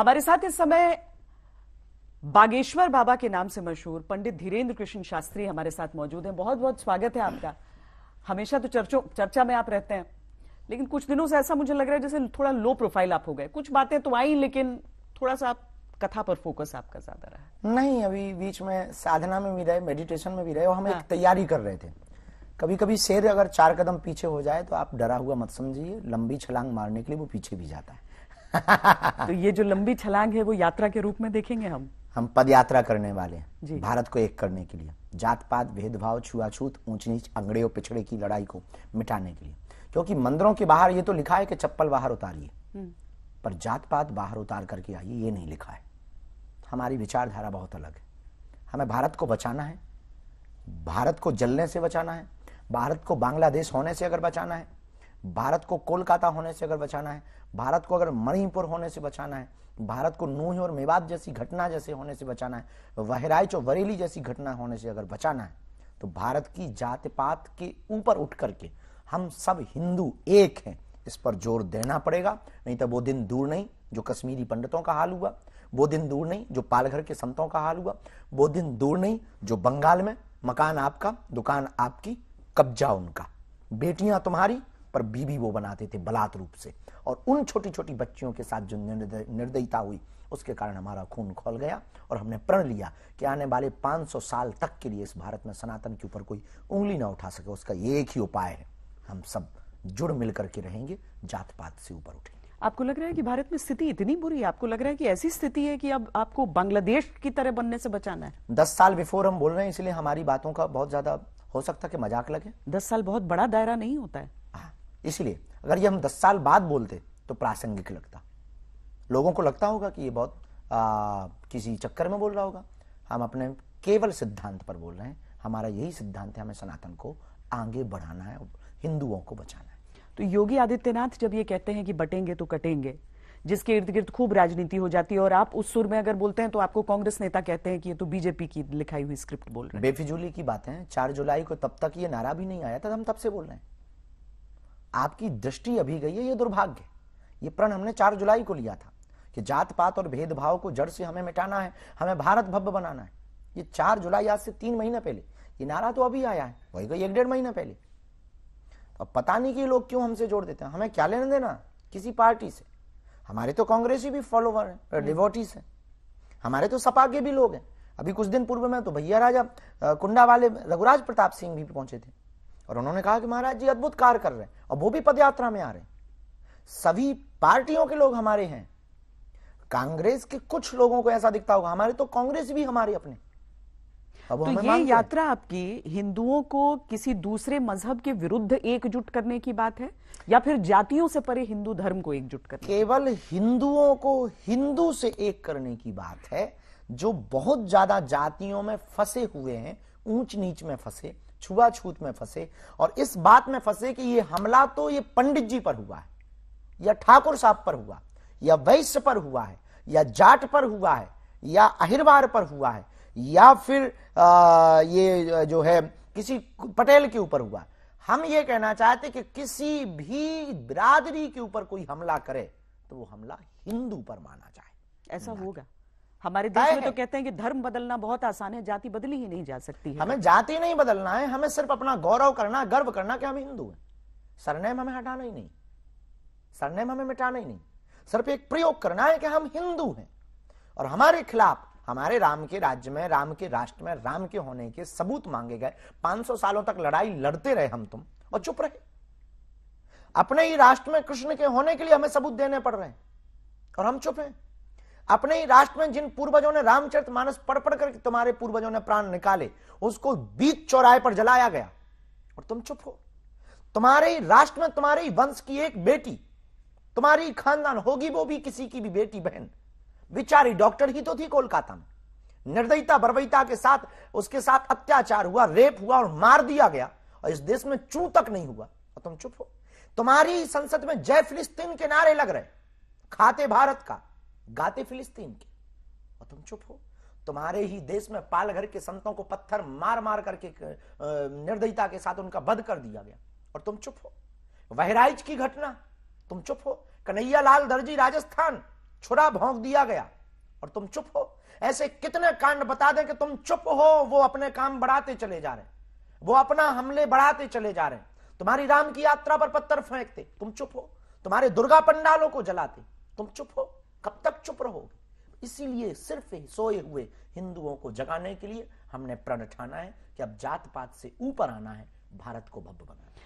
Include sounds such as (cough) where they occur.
हमारे साथ इस समय बागेश्वर बाबा के नाम से मशहूर पंडित धीरेन्द्र कृष्ण शास्त्री हमारे साथ मौजूद हैं बहुत बहुत स्वागत है आपका हमेशा तो चर्चो चर्चा में आप रहते हैं लेकिन कुछ दिनों से ऐसा मुझे लग रहा है जैसे थोड़ा लो प्रोफाइल आप हो गए कुछ बातें तो आई लेकिन थोड़ा सा आप कथा पर फोकस आपका ज्यादा रहा नहीं अभी बीच में साधना में भी रहे मेडिटेशन में भी रहे और हम एक हाँ। तैयारी कर रहे थे कभी कभी शेर अगर चार कदम पीछे हो जाए तो आप डरा हुआ मत समझिए लंबी छलांग मारने के लिए वो पीछे भी जाता है (laughs) तो ये जो लंबी छलांग है वो यात्रा के रूप में देखेंगे हम हम पद यात्रा करने वाले हैं भारत को एक करने के लिए जात पात भेदभाव छुआछूत ऊंच नीच अंगड़े और पिछड़े की लड़ाई को मिटाने के लिए क्योंकि मंदिरों के बाहर ये तो लिखा है कि चप्पल बाहर उतारिए हम्म। पर जात पात बाहर उतार करके आइए ये नहीं लिखा है हमारी विचारधारा बहुत अलग है हमें भारत को बचाना है भारत को जलने से बचाना है भारत को बांग्लादेश होने से अगर बचाना है भारत को कोलकाता होने से अगर बचाना है भारत को अगर मणिपुर होने से बचाना है भारत को नूह और मेवात जैसी घटना जैसे होने से बचाना है वहराइच और वरेली जैसी घटना होने से अगर बचाना है तो भारत की जात पात के ऊपर उठ करके हम सब हिंदू एक हैं इस पर जोर देना पड़ेगा नहीं तो वो दिन दूर नहीं जो कश्मीरी पंडितों का हाल हुआ वो दिन दूर नहीं जो पालघर के संतों का हाल हुआ वो दिन दूर नहीं जो बंगाल में मकान आपका दुकान आपकी कब्जा उनका बेटियां तुम्हारी पर बीबी वो बनाते थे बलात् रूप से और उन छोटी छोटी बच्चियों के साथ जो निर्दयता हुई उसके कारण हमारा खून खोल गया और हमने प्रण लिया कि आने वाले 500 साल तक के लिए इस भारत में सनातन के ऊपर कोई उंगली ना उठा सके उसका एक ही उपाय है हम सब जुड़ मिल करके रहेंगे जात पात से ऊपर उठेंगे आपको लग रहा है कि भारत में स्थिति इतनी बुरी है आपको लग रहा है कि ऐसी स्थिति है कि अब आपको बांग्लादेश की तरह बनने से बचाना है दस साल बिफोर हम बोल रहे हैं इसलिए हमारी बातों का बहुत ज्यादा हो सकता है कि मजाक लगे दस साल बहुत बड़ा दायरा नहीं होता है इसीलिए अगर ये हम दस साल बाद बोलते तो प्रासंगिक लगता लोगों को लगता होगा कि ये बहुत आ, किसी चक्कर में बोल रहा होगा हम अपने केवल सिद्धांत पर बोल रहे हैं हमारा यही सिद्धांत है हमें सनातन को आगे बढ़ाना है हिंदुओं को बचाना है तो योगी आदित्यनाथ जब ये कहते हैं कि बटेंगे तो कटेंगे जिसके इर्द गिर्द खूब राजनीति हो जाती है और आप उस सुर में अगर बोलते हैं तो आपको कांग्रेस नेता कहते हैं कि ये तो बीजेपी की लिखाई हुई स्क्रिप्ट बोल रहे हैं बेफिजूली की बात है चार जुलाई को तब तक ये नारा भी नहीं आया था हम तब से बोल रहे हैं आपकी दृष्टि अभी गई है ये दुर्भाग्य ये प्रण हमने चार जुलाई को लिया था कि जात पात और भेदभाव को जड़ से हमें मिटाना है हमें भारत भव्य बनाना है ये चार जुलाई आज से तीन महीने पहले ये नारा तो अभी आया है वही गई एक डेढ़ महीना पहले अब पता नहीं कि लोग क्यों हमसे जोड़ देते हैं हमें क्या लेना देना किसी पार्टी से हमारे तो कांग्रेसी भी फॉलोवर है डिवोटीज हैं हमारे तो सपा के भी लोग हैं अभी कुछ दिन पूर्व में तो भैया राजा कुंडा वाले रघुराज प्रताप सिंह भी पहुंचे थे और उन्होंने कहा कि महाराज जी अद्भुत कार्य कर रहे हैं और वो भी पदयात्रा में आ रहे सभी पार्टियों के लोग हमारे हैं कांग्रेस के कुछ लोगों को ऐसा दिखता होगा हमारे तो कांग्रेस भी हमारे अपने अब तो ये यात्रा आपकी हिंदुओं को किसी दूसरे मजहब के विरुद्ध एकजुट करने की बात है या फिर जातियों से परे हिंदू धर्म को एकजुट करने केवल हिंदुओं को हिंदू से एक करने की बात है जो बहुत ज्यादा जातियों में फंसे हुए हैं ऊंच नीच में फंसे छुआछूत में फंसे और इस बात में फंसे कि ये हमला तो ये पंडित जी पर हुआ है या ठाकुर साहब पर हुआ या वैश्य पर हुआ है या जाट पर हुआ है या अहिरवार पर हुआ है या फिर आ, ये जो है किसी पटेल के ऊपर हुआ हम ये कहना चाहते कि किसी भी बिरादरी के ऊपर कोई हमला करे तो वो हमला हिंदू पर माना जाए ऐसा होगा हमारे देश में तो कहते हैं कि धर्म बदलना बहुत आसान है जाति बदली ही नहीं जा सकती है हमें जाति नहीं बदलना है हमें सिर्फ अपना गौरव करना गर्व करना कि हम हिंदू हैं सरनेम हमें हटाना ही नहीं सरनेम हमें मिटाना ही नहीं सिर्फ एक प्रयोग करना है कि हम हिंदू हैं और हमारे खिलाफ हमारे राम के राज्य में राम के राष्ट्र में राम के होने के सबूत मांगे गए पांच सालों तक लड़ाई लड़ते रहे हम तुम और चुप रहे अपने ही राष्ट्र में कृष्ण के होने के लिए हमें सबूत देने पड़ रहे हैं और हम चुप हैं अपने ही राष्ट्र में जिन पूर्वजों ने रामचरित मानस पढ़ पढ़ करके तुम्हारे पूर्वजों ने प्राण निकाले उसको बीच चौराहे पर जलाया गया और तुम चुप हो तुम्हारे ही राष्ट्र में तुम्हारे ही वंश की एक बेटी तुम्हारी खानदान होगी वो भी किसी की भी बेटी बहन बिचारी डॉक्टर ही तो थी कोलकाता में निर्दयता बर्बयता के साथ उसके साथ अत्याचार हुआ रेप हुआ और मार दिया गया और इस देश में चू तक नहीं हुआ और तुम चुप हो तुम्हारी संसद में जय फिलिस्तीन के नारे लग रहे खाते भारत का गाते फिलिस्तीन के और तुम चुप हो तुम्हारे ही देश में पालघर के संतों को पत्थर मार मार करके निर्दयता के साथ उनका बध कर दिया गया और तुम चुप हो बहराइच की घटना तुम चुप हो कन्हैया लाल दर्जी राजस्थान छुरा भोंक दिया गया और तुम चुप हो ऐसे कितने कांड बता दें कि तुम चुप हो वो अपने काम बढ़ाते चले जा रहे हैं वो अपना हमले बढ़ाते चले जा रहे हैं तुम्हारी राम की यात्रा पर पत्थर फेंकते तुम चुप हो तुम्हारे दुर्गा पंडालों को जलाते तुम चुप हो कब तक चुप रहोगे इसीलिए सिर्फ सोए हुए हिंदुओं को जगाने के लिए हमने प्रण ठाना है कि अब जात पात से ऊपर आना है भारत को भव्य बनाना